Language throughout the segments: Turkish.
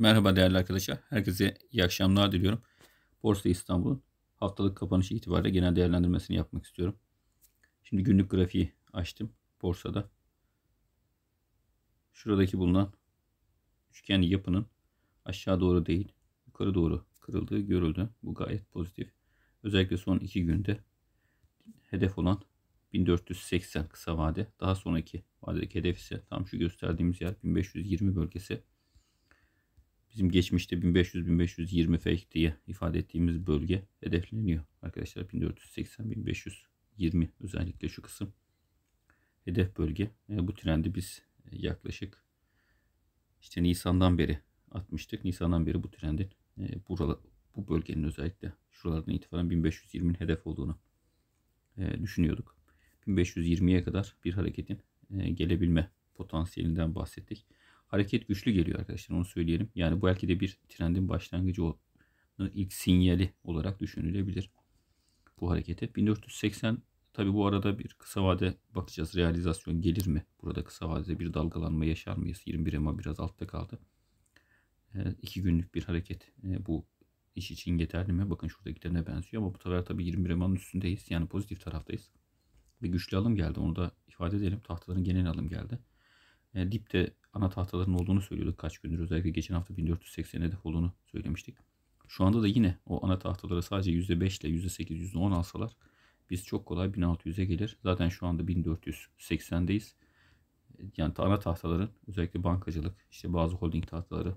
Merhaba değerli arkadaşlar. Herkese iyi akşamlar diliyorum. Borsa İstanbul'un haftalık kapanışı itibariyle genel değerlendirmesini yapmak istiyorum. Şimdi günlük grafiği açtım borsada. Şuradaki bulunan üçgen yapının aşağı doğru değil yukarı doğru kırıldığı görüldü. Bu gayet pozitif. Özellikle son iki günde hedef olan 1480 kısa vade. Daha sonraki vadedeki hedef ise tam şu gösterdiğimiz yer 1520 bölgesi bizim geçmişte 1500-1520 fake diye ifade ettiğimiz bölge hedefleniyor. Arkadaşlar 1480-1520 özellikle şu kısım hedef bölge. E, bu trendi biz e, yaklaşık işte Nisan'dan beri atmıştık. Nisan'dan beri bu trendin e, buralar, bu bölgenin özellikle şuralardan itibaren 1520'nin hedef olduğunu e, düşünüyorduk. 1520'ye kadar bir hareketin e, gelebilme potansiyelinden bahsettik hareket güçlü geliyor arkadaşlar onu söyleyelim. Yani bu belki de bir trendin başlangıcı o ıı, ilk sinyali olarak düşünülebilir bu harekete. 1480 tabi bu arada bir kısa vade bakacağız. Realizasyon gelir mi? Burada kısa vadede bir dalgalanma yaşar mıyız? 21 EMA biraz altta kaldı. E, iki günlük bir hareket e, bu iş için yeterli mi? Bakın şuradakilerine benziyor ama bu sefer tabi 21 EMA'nın üstündeyiz. Yani pozitif taraftayız. Bir güçlü alım geldi. Onu da ifade edelim. Tahtaların genel alım geldi. E, dipte ana tahtaların olduğunu söylüyorduk kaç gündür. Özellikle geçen hafta 1480 hedef olduğunu söylemiştik. Şu anda da yine o ana tahtaları sadece %5 ile %8, %10 alsalar biz çok kolay 1600'e gelir. Zaten şu anda 1480'deyiz. Yani ana tahtaların özellikle bankacılık, işte bazı holding tahtaları,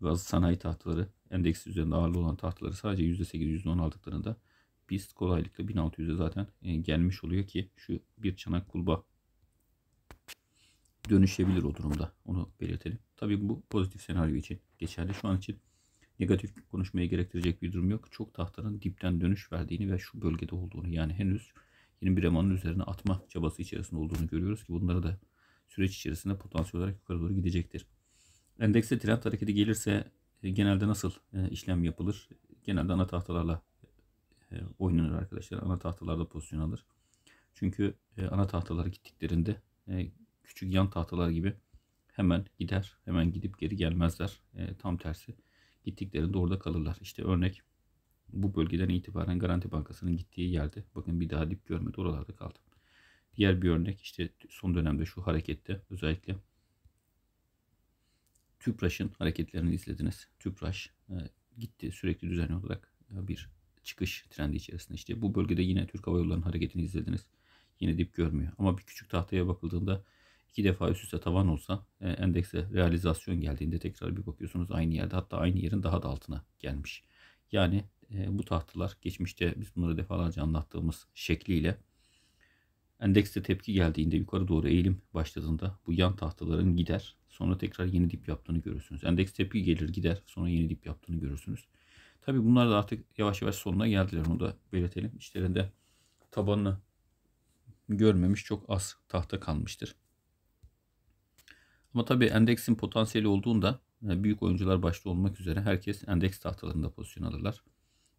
bazı sanayi tahtaları, endeks üzerinde ağırlı olan tahtaları sadece %8, %10 aldıklarında biz kolaylıkla 1600'e zaten e, gelmiş oluyor ki şu bir çanak kulba dönüşebilir o durumda. Onu belirtelim. Tabii bu pozitif senaryo için geçerli. Şu an için negatif konuşmaya gerektirecek bir durum yok. Çok tahtanın dipten dönüş verdiğini ve şu bölgede olduğunu yani henüz yeni bir emanın üzerine atma çabası içerisinde olduğunu görüyoruz ki bunları da süreç içerisinde potansiyel olarak yukarı doğru gidecektir. Endekse trend hareketi gelirse e, genelde nasıl e, işlem yapılır? Genelde ana tahtalarla e, oynanır arkadaşlar. Ana tahtalarda pozisyon alır. Çünkü ana tahtalar gittiklerinde küçük yan tahtalar gibi hemen gider. Hemen gidip geri gelmezler. E, tam tersi gittiklerinde orada kalırlar. İşte örnek bu bölgeden itibaren Garanti Bankası'nın gittiği yerde bakın bir daha dip görmedi oralarda kaldı. Diğer bir örnek işte son dönemde şu harekette özellikle TÜPRAŞ'ın hareketlerini izlediniz. TÜPRAŞ e, gitti sürekli düzenli olarak e, bir çıkış trendi içerisinde. İşte bu bölgede yine Türk Hava Yolları'nın hareketini izlediniz. Yine dip görmüyor. Ama bir küçük tahtaya bakıldığında iki defa üst üste tavan olsa e, endekse realizasyon geldiğinde tekrar bir bakıyorsunuz aynı yerde hatta aynı yerin daha da altına gelmiş. Yani e, bu tahtalar geçmişte biz bunları defalarca anlattığımız şekliyle endekste tepki geldiğinde yukarı doğru eğilim başladığında bu yan tahtaların gider sonra tekrar yeni dip yaptığını görürsünüz. Endeks tepki gelir gider sonra yeni dip yaptığını görürsünüz. Tabi bunlar da artık yavaş yavaş sonuna geldiler onu da belirtelim. İçlerinde tabanını görmemiş çok az tahta kalmıştır. Ama tabii endeksin potansiyeli olduğunda e, büyük oyuncular başta olmak üzere herkes endeks tahtalarında pozisyon alırlar.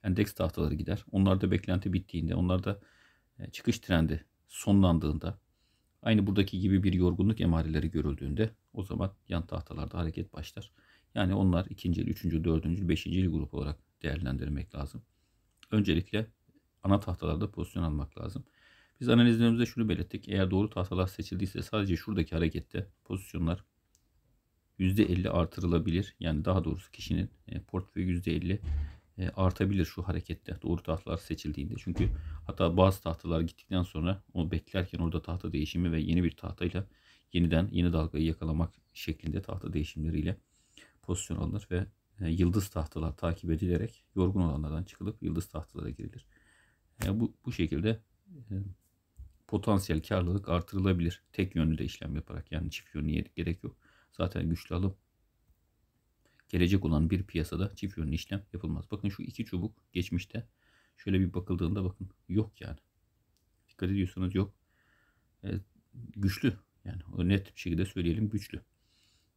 Endeks tahtaları gider. Onlarda beklenti bittiğinde, onlarda e, çıkış trendi sonlandığında, aynı buradaki gibi bir yorgunluk emareleri görüldüğünde o zaman yan tahtalarda hareket başlar. Yani onlar ikinci, üçüncü, dördüncü, beşinci grup olarak değerlendirmek lazım. Öncelikle ana tahtalarda pozisyon almak lazım. Biz analizlerimizde şunu belirttik. Eğer doğru tahtalar seçildiyse sadece şuradaki harekette pozisyonlar %50 artırılabilir. Yani daha doğrusu kişinin e, portföyü %50 e, artabilir şu harekette. Doğru tahtalar seçildiğinde. Çünkü hatta bazı tahtalar gittikten sonra onu beklerken orada tahta değişimi ve yeni bir tahtayla yeniden yeni dalgayı yakalamak şeklinde tahta değişimleriyle pozisyon alınır ve e, yıldız tahtalar takip edilerek yorgun olanlardan çıkılıp yıldız tahtalara girilir. Bu, bu şekilde potansiyel karlılık artırılabilir. Tek yönlü de işlem yaparak yani çift yönlüye gerek yok. Zaten güçlü alım gelecek olan bir piyasada çift yönlü işlem yapılmaz. Bakın şu iki çubuk geçmişte şöyle bir bakıldığında bakın yok yani. Dikkat ediyorsanız yok. E, güçlü yani net bir şekilde söyleyelim güçlü.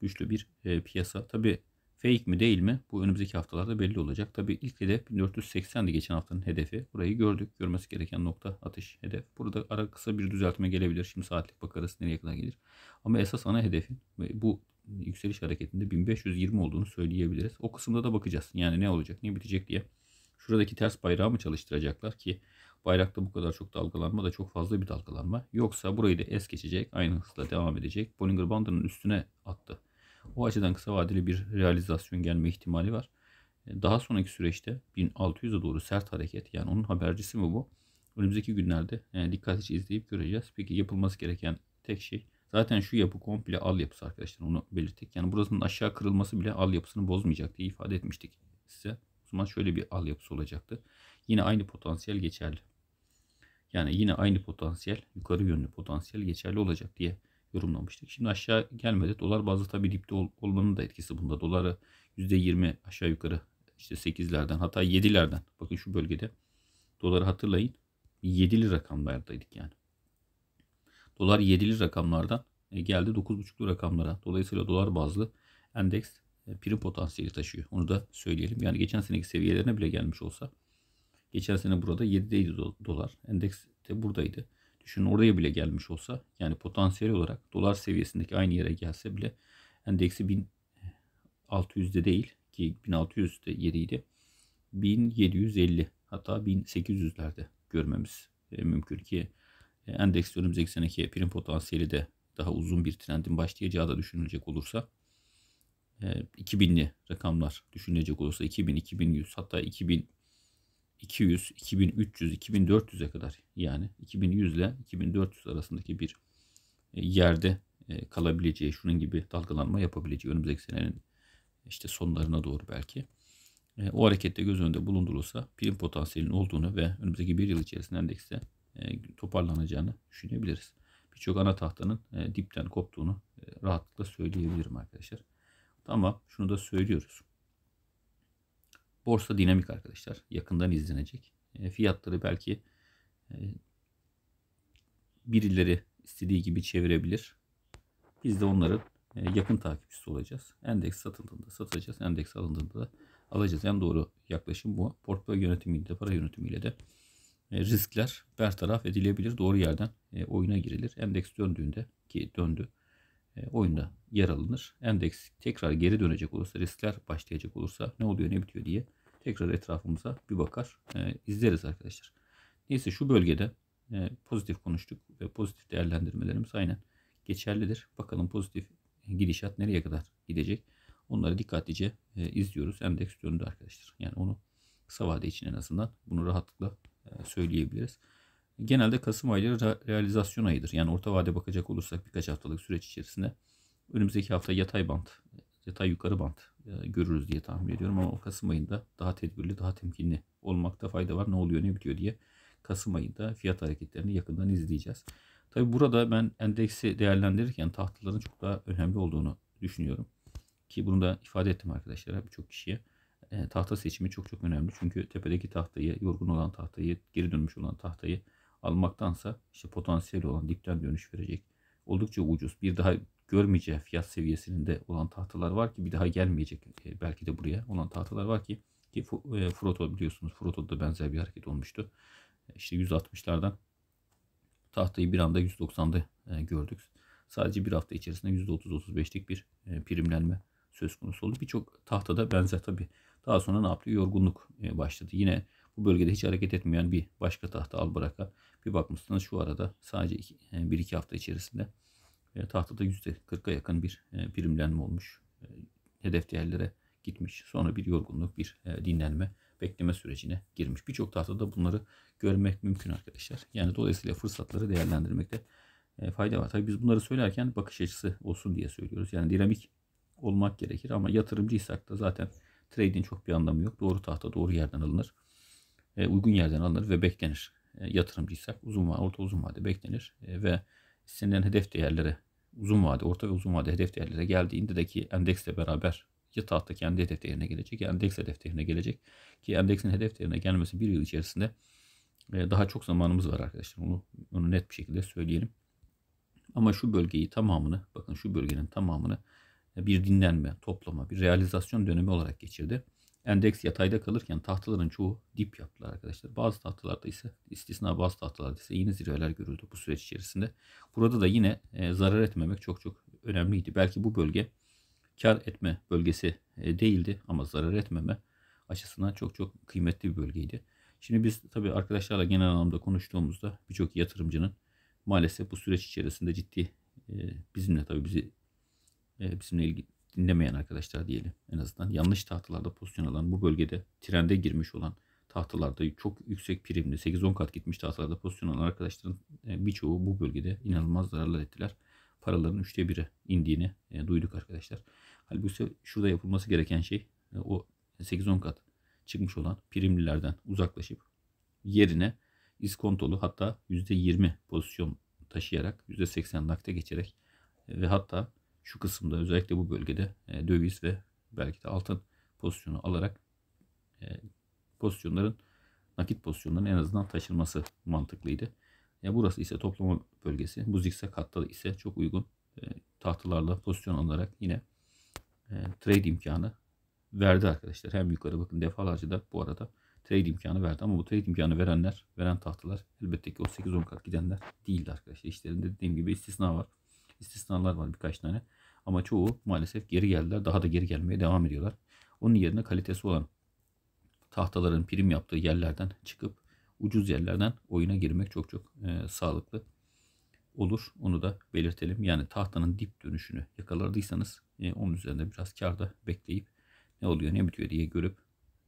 Güçlü bir e, piyasa. Tabii Fake mi değil mi? Bu önümüzdeki haftalarda belli olacak. Tabi ilk hedef 1480'di geçen haftanın hedefi. Burayı gördük. Görmesi gereken nokta atış hedef. Burada ara kısa bir düzeltme gelebilir. Şimdi saatlik bakarız nereye kadar gelir. Ama esas ana hedefin bu yükseliş hareketinde 1520 olduğunu söyleyebiliriz. O kısımda da bakacağız. Yani ne olacak, ne bitecek diye. Şuradaki ters bayrağı mı çalıştıracaklar ki bayrakta bu kadar çok dalgalanma da çok fazla bir dalgalanma. Yoksa burayı da es geçecek, aynı hızla devam edecek. Bollinger Bandı'nın üstüne attı o açıdan kısa vadeli bir realizasyon gelme ihtimali var. E, daha sonraki süreçte 1600'e doğru sert hareket yani onun habercisi mi bu? Önümüzdeki günlerde yani dikkatlice izleyip göreceğiz. Peki yapılması gereken tek şey zaten şu yapı komple al yapısı arkadaşlar onu belirttik. Yani burasının aşağı kırılması bile al yapısını bozmayacak diye ifade etmiştik size. O zaman şöyle bir al yapısı olacaktı. Yine aynı potansiyel geçerli. Yani yine aynı potansiyel, yukarı yönlü potansiyel geçerli olacak diye yorumlamıştık. Şimdi aşağı gelmedi. Dolar bazlı tabii dipte olmanın da etkisi bunda. Doları %20 aşağı yukarı işte 8'lerden hatta 7'lerden bakın şu bölgede doları hatırlayın 7'li rakamlardaydık yani. Dolar 7'li rakamlardan e, geldi 9.5'lu rakamlara. Dolayısıyla dolar bazlı endeks e, prim potansiyeli taşıyor. Onu da söyleyelim. Yani geçen seneki seviyelerine bile gelmiş olsa geçen sene burada 7'deydi dolar. Endeks de buradaydı. Düşün oraya bile gelmiş olsa yani potansiyel olarak dolar seviyesindeki aynı yere gelse bile endeksi 1600'de değil ki 1600'de yeriydi. 1750 hatta 1800'lerde görmemiz e, mümkün ki e, endeks önümüzdeki seneki prim potansiyeli de daha uzun bir trendin başlayacağı da düşünülecek olursa 2000'li e, rakamlar düşünülecek olursa 2000, 2100 hatta 2000 200, 2300, 2400'e kadar yani 2100 ile 2400 arasındaki bir e, yerde e, kalabileceği, şunun gibi dalgalanma yapabileceği önümüzdeki senenin işte sonlarına doğru belki. E, o harekette göz önünde bulundurulsa prim potansiyelinin olduğunu ve önümüzdeki bir yıl içerisinde endekste toparlanacağını düşünebiliriz. Birçok ana tahtanın dipten koptuğunu rahatlıkla söyleyebilirim arkadaşlar. Ama şunu da söylüyoruz. Borsa dinamik arkadaşlar. Yakından izlenecek. E, fiyatları belki e, birileri istediği gibi çevirebilir. Biz de onların e, yakın takipçisi olacağız. Endeks satıldığında satacağız. Endeks alındığında da alacağız. En doğru yaklaşım bu. Portföy yönetimiyle de para yönetimiyle de e, riskler bertaraf edilebilir. Doğru yerden e, oyuna girilir. Endeks döndüğünde ki döndü e, oyunda yer alınır. Endeks tekrar geri dönecek olursa, riskler başlayacak olursa ne oluyor ne bitiyor diye tekrar etrafımıza bir bakar e, izleriz arkadaşlar. Neyse şu bölgede e, pozitif konuştuk ve pozitif değerlendirmelerimiz aynen geçerlidir. Bakalım pozitif gidişat nereye kadar gidecek. Onları dikkatlice e, izliyoruz. Endeks yönünde arkadaşlar. Yani onu kısa vade için en azından bunu rahatlıkla e, söyleyebiliriz genelde Kasım ayı realizasyon ayıdır. Yani orta vade bakacak olursak birkaç haftalık süreç içerisinde önümüzdeki hafta yatay band, yatay yukarı band e, görürüz diye tahmin ediyorum. Ama o Kasım ayında daha tedbirli, daha temkinli olmakta fayda var. Ne oluyor, ne bitiyor diye Kasım ayında fiyat hareketlerini yakından izleyeceğiz. Tabi burada ben endeksi değerlendirirken tahtaların çok daha önemli olduğunu düşünüyorum. Ki bunu da ifade ettim arkadaşlara birçok kişiye. E, tahta seçimi çok çok önemli. Çünkü tepedeki tahtayı, yorgun olan tahtayı, geri dönmüş olan tahtayı almaktansa işte potansiyeli olan dipten dönüş verecek. Oldukça ucuz. Bir daha görmeyeceği fiyat seviyesinde olan tahtalar var ki bir daha gelmeyecek e, belki de buraya olan tahtalar var ki ki Froto e, biliyorsunuz Froto'da da benzer bir hareket olmuştu. E, işte 160'lardan tahtayı bir anda 190'da gördük. Sadece bir hafta içerisinde %30-35'lik bir primlenme söz konusu oldu. Birçok tahtada benzer tabi. Daha sonra ne yaptı? Yorgunluk başladı. Yine bu bölgede hiç hareket etmeyen bir başka tahta al bıraka bir bakmışsınız şu arada sadece 1-2 e, hafta içerisinde e, tahtada %40'a yakın bir birimlenme e, olmuş. Hedef değerlere gitmiş. Sonra bir yorgunluk, bir dinlenme, bekleme sürecine girmiş. Birçok tahtada bunları görmek mümkün arkadaşlar. Yani dolayısıyla fırsatları değerlendirmekte fayda var. Tabii biz bunları söylerken bakış açısı olsun diye söylüyoruz. Yani dinamik olmak gerekir ama yatırımcıysak da zaten trading çok bir anlamı yok. Doğru tahta doğru yerden alınır. E, uygun yerden alınır ve beklenir. E, Yatırımcıysak uzun vade, orta uzun vade beklenir e, ve istenilen hedef değerlere uzun vade, orta ve uzun vade hedef değerlere geldiğinde de ki endeksle beraber ya tahta kendi hedef değerine gelecek ya endeks hedef değerine gelecek ki endeksin hedef değerine gelmesi bir yıl içerisinde daha çok zamanımız var arkadaşlar. Onu, onu net bir şekilde söyleyelim. Ama şu bölgeyi tamamını, bakın şu bölgenin tamamını bir dinlenme, toplama, bir realizasyon dönemi olarak geçirdi. Endeks yatayda kalırken tahtaların çoğu dip yaptılar arkadaşlar. Bazı tahtalarda ise istisna bazı tahtalarda ise yeni zirveler görüldü bu süreç içerisinde. Burada da yine e, zarar etmemek çok çok önemliydi. Belki bu bölge kar etme bölgesi e, değildi ama zarar etmeme açısından çok çok kıymetli bir bölgeydi. Şimdi biz tabii arkadaşlarla genel anlamda konuştuğumuzda birçok yatırımcının maalesef bu süreç içerisinde ciddi e, bizimle tabii bizi e, bizimle ilgili dinlemeyen arkadaşlar diyelim en azından yanlış tahtalarda pozisyon alan bu bölgede trende girmiş olan tahtalarda çok yüksek primli 8-10 kat gitmiş tahtalarda pozisyon alan arkadaşların e, birçoğu bu bölgede inanılmaz zararlar ettiler. Paraların üçte biri indiğini e, duyduk arkadaşlar. Halbuki şurada yapılması gereken şey e, o 8-10 kat çıkmış olan primlilerden uzaklaşıp yerine iskontolu hatta %20 pozisyon taşıyarak %80 nakte geçerek ve hatta şu kısımda özellikle bu bölgede e, döviz ve belki de altın pozisyonu alarak e, pozisyonların nakit pozisyonların en azından taşınması mantıklıydı. Ya e, burası ise toplama bölgesi. Bu zikzak hatta ise çok uygun e, tahtalarla pozisyon alarak yine e, trade imkanı verdi arkadaşlar. Hem yukarı bakın defalarca da bu arada trade imkanı verdi. Ama bu trade imkanı verenler, veren tahtalar elbette ki o 8-10 kat gidenler değildi arkadaşlar. İşlerinde dediğim gibi istisna var. İstisnalar var birkaç tane. Ama çoğu maalesef geri geldiler. Daha da geri gelmeye devam ediyorlar. Onun yerine kalitesi olan tahtaların prim yaptığı yerlerden çıkıp ucuz yerlerden oyuna girmek çok çok e, sağlıklı olur. Onu da belirtelim. Yani tahtanın dip dönüşünü yakaladıysanız e, onun üzerinde biraz karda bekleyip ne oluyor ne bitiyor diye görüp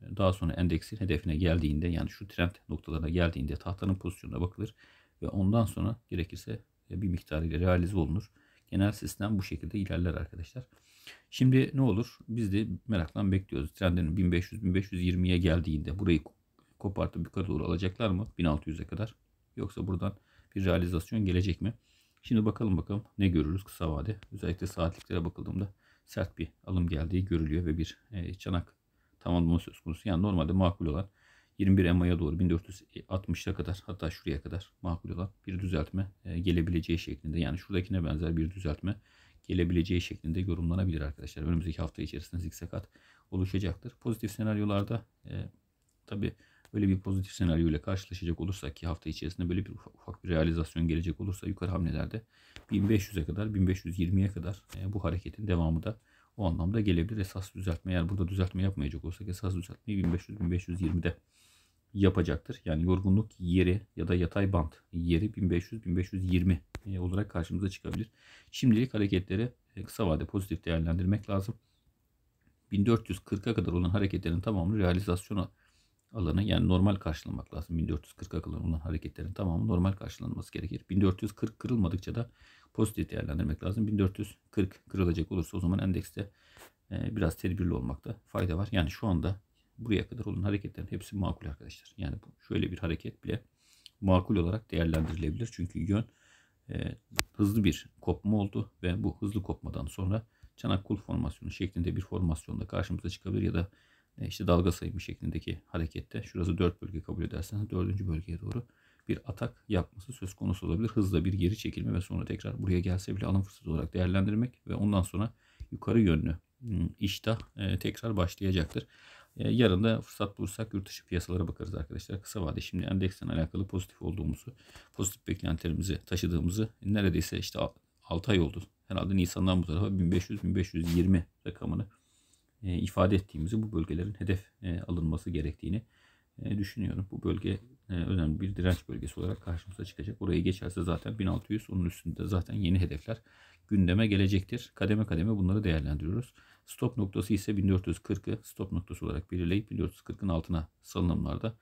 e, daha sonra endeksin hedefine geldiğinde yani şu trend noktalarına geldiğinde tahtanın pozisyonuna bakılır ve ondan sonra gerekirse e, bir miktar ile realize olunur. Genel sistem bu şekilde ilerler arkadaşlar. Şimdi ne olur? Biz de merakla bekliyoruz. Trendin 1500-1520'ye geldiğinde burayı kopartıp yukarı doğru alacaklar mı? 1600'e kadar. Yoksa buradan bir realizasyon gelecek mi? Şimdi bakalım bakalım ne görürüz kısa vade. Özellikle saatliklere bakıldığımda sert bir alım geldiği görülüyor ve bir e, çanak tamamlama söz konusu. Yani normalde makul olan 21 EMA'ya doğru 1460'a kadar hatta şuraya kadar makul olan bir düzeltme e, gelebileceği şeklinde yani şuradakine benzer bir düzeltme gelebileceği şeklinde yorumlanabilir arkadaşlar. Önümüzdeki hafta içerisinde zikzakat oluşacaktır. Pozitif senaryolarda e, tabi öyle bir pozitif senaryo ile karşılaşacak olursak ki hafta içerisinde böyle bir ufak, ufak bir realizasyon gelecek olursa yukarı hamlelerde 1500'e kadar 1520'ye kadar e, bu hareketin devamı da o anlamda gelebilir. Esas düzeltme yani burada düzeltme yapmayacak olsak esas düzeltmeyi 1500-1520'de yapacaktır. Yani yorgunluk yeri ya da yatay band yeri 1500-1520 e, olarak karşımıza çıkabilir. Şimdilik hareketleri e, kısa vade pozitif değerlendirmek lazım. 1440'a kadar olan hareketlerin tamamı realizasyona alanı yani normal karşılanmak lazım. 1440'a kadar olan hareketlerin tamamı normal karşılanması gerekir. 1440 kırılmadıkça da pozitif değerlendirmek lazım. 1440 kırılacak olursa o zaman endekste e, biraz tedbirli olmakta fayda var. Yani şu anda Buraya kadar olan hareketlerin hepsi makul arkadaşlar. Yani bu şöyle bir hareket bile makul olarak değerlendirilebilir. Çünkü yön e, hızlı bir kopma oldu ve bu hızlı kopmadan sonra çanak kul formasyonu şeklinde bir formasyonda karşımıza çıkabilir ya da e, işte dalga sayımı şeklindeki harekette şurası 4 bölge kabul ederseniz 4. bölgeye doğru bir atak yapması söz konusu olabilir. Hızla bir geri çekilme ve sonra tekrar buraya gelse bile alım fırsatı olarak değerlendirmek ve ondan sonra yukarı yönlü ıı, iştah e, tekrar başlayacaktır. Ee, yarın da fırsat bulursak yurt dışı piyasalara bakarız arkadaşlar. Kısa vade şimdi endeksten alakalı pozitif olduğumuzu, pozitif beklentilerimizi taşıdığımızı neredeyse işte 6 ay oldu. Herhalde Nisan'dan bu tarafa 1500-1520 rakamını e, ifade ettiğimizi bu bölgelerin hedef e, alınması gerektiğini e, düşünüyorum. Bu bölge önemli bir direnç bölgesi olarak karşımıza çıkacak. Orayı geçerse zaten 1600 onun üstünde zaten yeni hedefler gündeme gelecektir. Kademe kademe bunları değerlendiriyoruz. Stop noktası ise 1440'ı stop noktası olarak belirleyip 1440'ın altına salınımlarda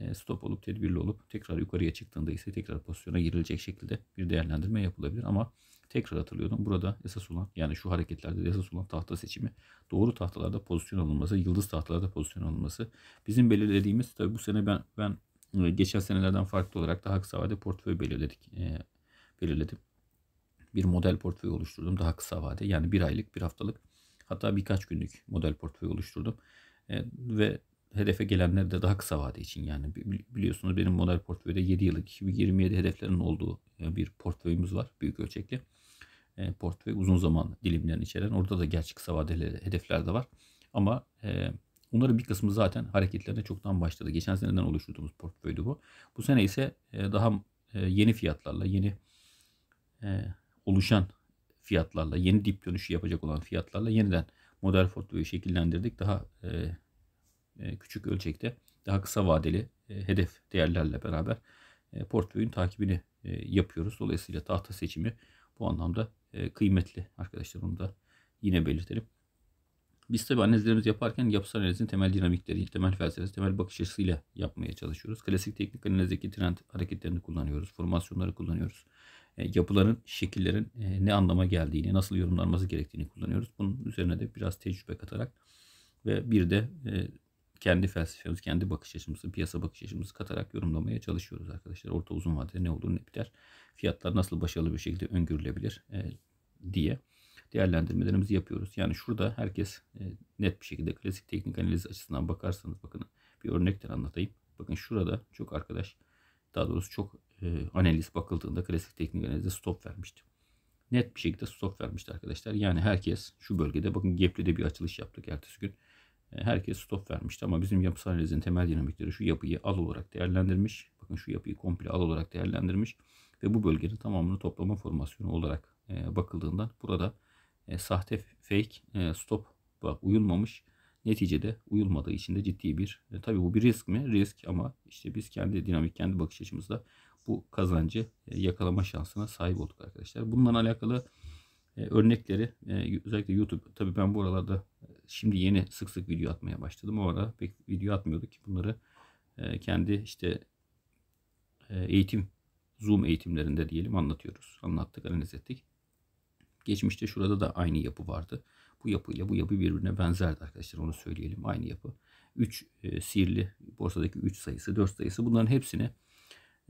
e, stop olup tedbirli olup tekrar yukarıya çıktığında ise tekrar pozisyona girilecek şekilde bir değerlendirme yapılabilir. Ama tekrar hatırlıyorum burada esas olan yani şu hareketlerde esas olan tahta seçimi doğru tahtalarda pozisyon alınması, yıldız tahtalarda pozisyon alınması. Bizim belirlediğimiz tabi bu sene ben ben e, geçen senelerden farklı olarak daha kısa vade portföy belirledik. E, belirledim. Bir model portföy oluşturdum daha kısa vade yani bir aylık bir haftalık Hatta birkaç günlük model portföy oluşturdum. E, ve hedefe gelenler de daha kısa vade için yani biliyorsunuz benim model portföyde 7 yıllık 2027 hedeflerin olduğu e, bir portföyümüz var büyük ölçekli. E, portföy uzun zaman dilimlerini içeren orada da gerçek kısa vadeli hedefler de var. Ama e, bunların bir kısmı zaten hareketlerine çoktan başladı. Geçen seneden oluşturduğumuz portföydü bu. Bu sene ise e, daha e, yeni fiyatlarla yeni e, oluşan fiyatlarla, yeni dip dönüşü yapacak olan fiyatlarla yeniden model portföyü şekillendirdik. Daha e, e, küçük ölçekte, daha kısa vadeli e, hedef değerlerle beraber e, portföyün takibini e, yapıyoruz. Dolayısıyla tahta seçimi bu anlamda e, kıymetli arkadaşlar. Onu da yine belirtelim. Biz tabi analizlerimizi yaparken yapısal analizin temel dinamikleri, temel felsefesi, temel bakış açısıyla yapmaya çalışıyoruz. Klasik teknik analizdeki trend hareketlerini kullanıyoruz, formasyonları kullanıyoruz. E, yapıların, şekillerin e, ne anlama geldiğini, nasıl yorumlanması gerektiğini kullanıyoruz. Bunun üzerine de biraz tecrübe katarak ve bir de e, kendi felsefemiz, kendi bakış açımızı, piyasa bakış açımızı katarak yorumlamaya çalışıyoruz arkadaşlar. Orta uzun vadede ne olur ne biter, fiyatlar nasıl başarılı bir şekilde öngörülebilir diye değerlendirmelerimizi yapıyoruz. Yani şurada herkes net bir şekilde klasik teknik analiz açısından bakarsanız bakın bir örnekten anlatayım. Bakın şurada çok arkadaş daha doğrusu çok e, analiz bakıldığında klasik teknik analizde stop vermişti. Net bir şekilde stop vermişti arkadaşlar. Yani herkes şu bölgede bakın Gepli'de bir açılış yaptık ertesi gün. E, herkes stop vermişti ama bizim yapısal analizin temel dinamikleri şu yapıyı al olarak değerlendirmiş. Bakın şu yapıyı komple al olarak değerlendirmiş. Ve bu bölgenin tamamını toplama formasyonu olarak e, bakıldığında burada e, sahte fake stop uyulmamış. Neticede uyulmadığı için de ciddi bir e, tabii bu bir risk mi? Risk ama işte biz kendi dinamik kendi bakış açımızda bu kazancı e, yakalama şansına sahip olduk arkadaşlar. Bununla alakalı e, örnekleri e, özellikle YouTube tabii ben bu aralarda şimdi yeni sık sık video atmaya başladım. O ara pek video atmıyorduk bunları kendi işte eğitim Zoom eğitimlerinde diyelim anlatıyoruz. Anlattık, analiz ettik. Geçmişte şurada da aynı yapı vardı. Bu yapıyla bu yapı birbirine benzerdi arkadaşlar onu söyleyelim. Aynı yapı. 3 e, sihirli borsadaki 3 sayısı, 4 sayısı bunların hepsini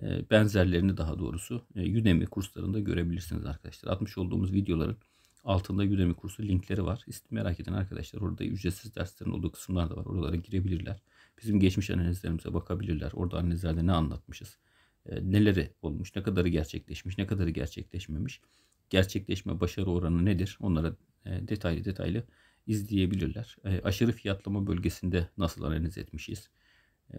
ee, benzerlerini daha doğrusu e, Udemy kurslarında görebilirsiniz arkadaşlar. Atmış olduğumuz videoların altında Udemy kursu linkleri var. Merak eden arkadaşlar orada ücretsiz derslerin olduğu kısımlar da var. Oralara girebilirler. Bizim geçmiş analizlerimize bakabilirler. Orada analizlerde ne anlatmışız? Ee, neleri olmuş? Ne kadarı gerçekleşmiş? Ne kadarı gerçekleşmemiş? Gerçekleşme başarı oranı nedir? Onlara e, detaylı detaylı izleyebilirler. E, aşırı fiyatlama bölgesinde nasıl analiz etmişiz?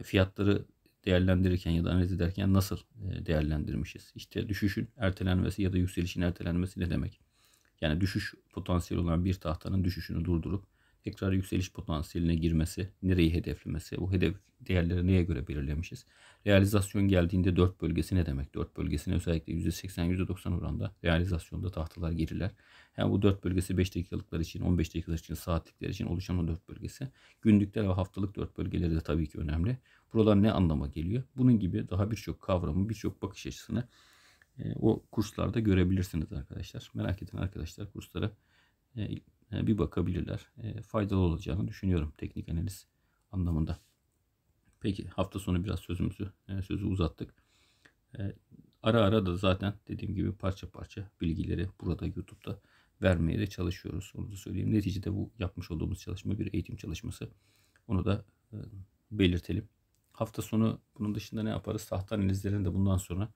Fiyatları değerlendirirken ya da analiz ederken nasıl e, değerlendirmişiz? İşte düşüşün ertelenmesi ya da yükselişin ertelenmesi ne demek? Yani düşüş potansiyeli olan bir tahtanın düşüşünü durdurup tekrar yükseliş potansiyeline girmesi, nereyi hedeflemesi, bu hedef değerleri neye göre belirlemişiz? Realizasyon geldiğinde dört bölgesi ne demek? Dört bölgesine özellikle %80-%90 oranda realizasyonda tahtalar geriler. Yani bu dört bölgesi 5 dakikalıklar için, 15 dakikalıklar için, saatlikler için oluşan o dört bölgesi. Günlükler ve haftalık dört bölgeleri de tabii ki önemli. Buralar ne anlama geliyor? Bunun gibi daha birçok kavramı, birçok bakış açısını e, o kurslarda görebilirsiniz arkadaşlar. Merak eden arkadaşlar kurslara e, e, bir bakabilirler. E, faydalı olacağını düşünüyorum teknik analiz anlamında. Peki hafta sonu biraz sözümüzü e, sözü uzattık. E, ara ara da zaten dediğim gibi parça parça bilgileri burada YouTube'da vermeye de çalışıyoruz. Onu da söyleyeyim. Neticede bu yapmış olduğumuz çalışma bir eğitim çalışması. Onu da e, belirtelim. Hafta sonu bunun dışında ne yaparız? Tahta analizlerini de bundan sonra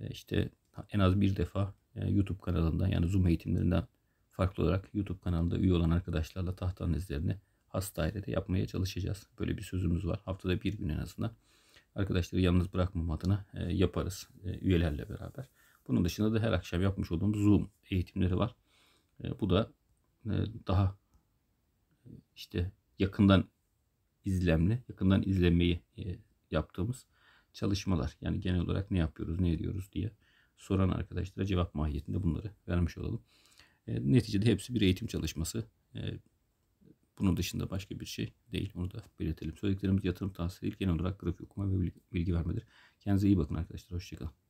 e, işte en az bir defa e, YouTube kanalında yani Zoom eğitimlerinden farklı olarak YouTube kanalında üye olan arkadaşlarla tahta analizlerini hasta ailede yapmaya çalışacağız. Böyle bir sözümüz var. Haftada bir gün en azından arkadaşları yalnız bırakmam adına e, yaparız üyelerle beraber. Bunun dışında da her akşam yapmış olduğum Zoom eğitimleri var. Bu da daha işte yakından izlemli yakından izlemeyi e, yaptığımız çalışmalar. Yani genel olarak ne yapıyoruz, ne ediyoruz diye soran arkadaşlara cevap mahiyetinde bunları vermiş olalım. E, neticede hepsi bir eğitim çalışması. E, bunun dışında başka bir şey değil. Onu da belirtelim. Söylediklerimiz yatırım tavsiye değil. Genel olarak grafik okuma ve bilgi vermedir. Kendinize iyi bakın arkadaşlar. Hoşçakalın.